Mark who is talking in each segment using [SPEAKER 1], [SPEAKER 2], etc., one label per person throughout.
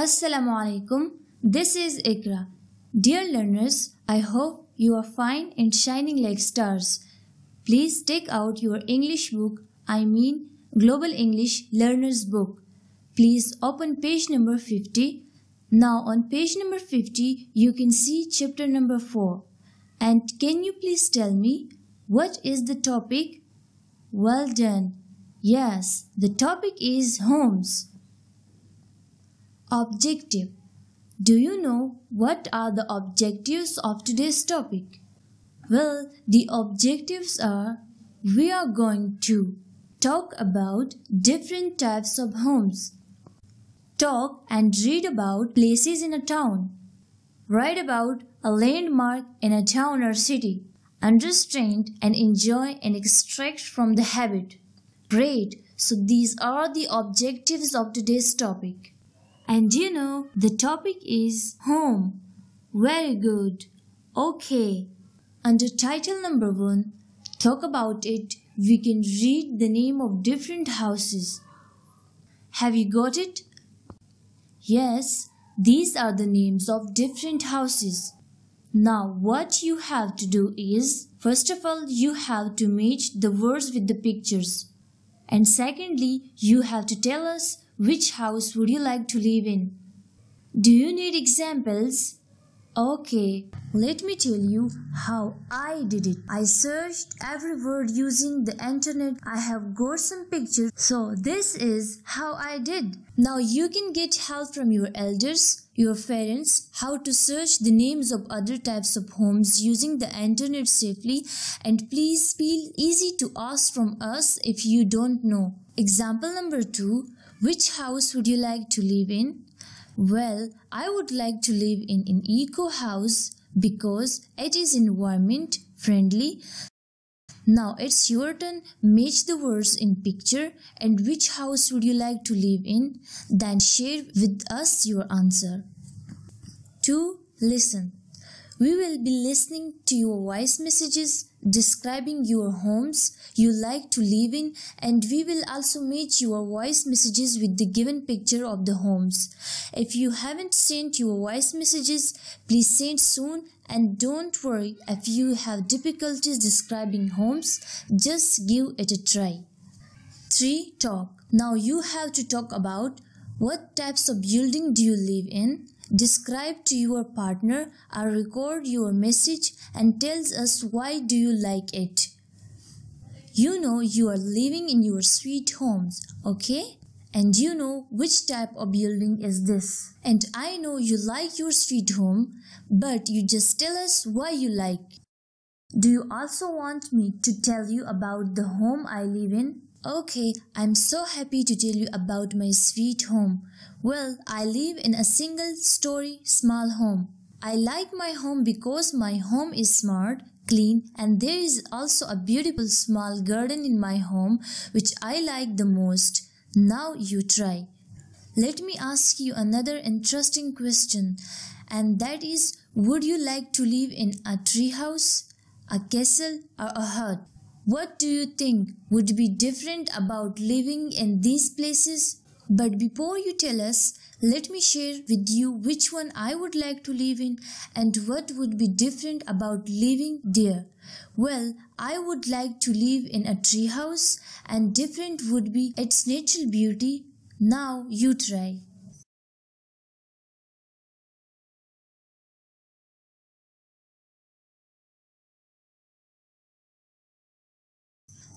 [SPEAKER 1] Assalamu alaikum. This is Ikra. Dear learners, I hope you are fine and shining like stars. Please take out your English book, I mean Global English Learner's Book. Please open page number 50. Now on page number 50, you can see chapter number 4. And can you please tell me what is the topic? Well done. Yes, the topic is homes. Objective. Do you know what are the objectives of today's topic? Well, the objectives are we are going to talk about different types of homes, talk and read about places in a town, write about a landmark in a town or city, understand and enjoy and extract from the habit. Great! So these are the objectives of today's topic. And you know, the topic is home. Very good. Okay. Under title number one, talk about it, we can read the name of different houses. Have you got it? Yes, these are the names of different houses. Now, what you have to do is, first of all, you have to match the words with the pictures. And secondly, you have to tell us which house would you like to live in? Do you need examples? Okay, let me tell you how I did it. I searched every word using the internet. I have got some pictures. So this is how I did. Now you can get help from your elders, your parents, how to search the names of other types of homes using the internet safely and please feel easy to ask from us if you don't know. Example number 2. Which house would you like to live in? Well, I would like to live in an eco house because it is environment friendly. Now it's your turn. Match the words in picture and which house would you like to live in? Then share with us your answer. 2. Listen. We will be listening to your voice messages describing your homes you like to live in and we will also match your voice messages with the given picture of the homes. If you haven't sent your voice messages, please send soon and don't worry if you have difficulties describing homes, just give it a try. 3. Talk. Now you have to talk about what types of building do you live in? Describe to your partner or record your message and tells us why do you like it. You know you are living in your sweet homes, okay? And you know which type of building is this. And I know you like your sweet home, but you just tell us why you like. Do you also want me to tell you about the home I live in? Okay, I'm so happy to tell you about my sweet home. Well, I live in a single story small home. I like my home because my home is smart, clean, and there is also a beautiful small garden in my home which I like the most. Now you try. Let me ask you another interesting question, and that is would you like to live in a tree house, a castle, or a hut? What do you think would be different about living in these places? But before you tell us, let me share with you which one I would like to live in and what would be different about living there. Well, I would like to live in a tree house and different would be its natural beauty. Now you try.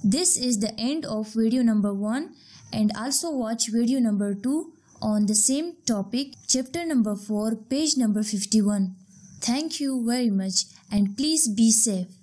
[SPEAKER 1] This is the end of video number 1 and also watch video number 2 on the same topic chapter number 4 page number 51. Thank you very much and please be safe.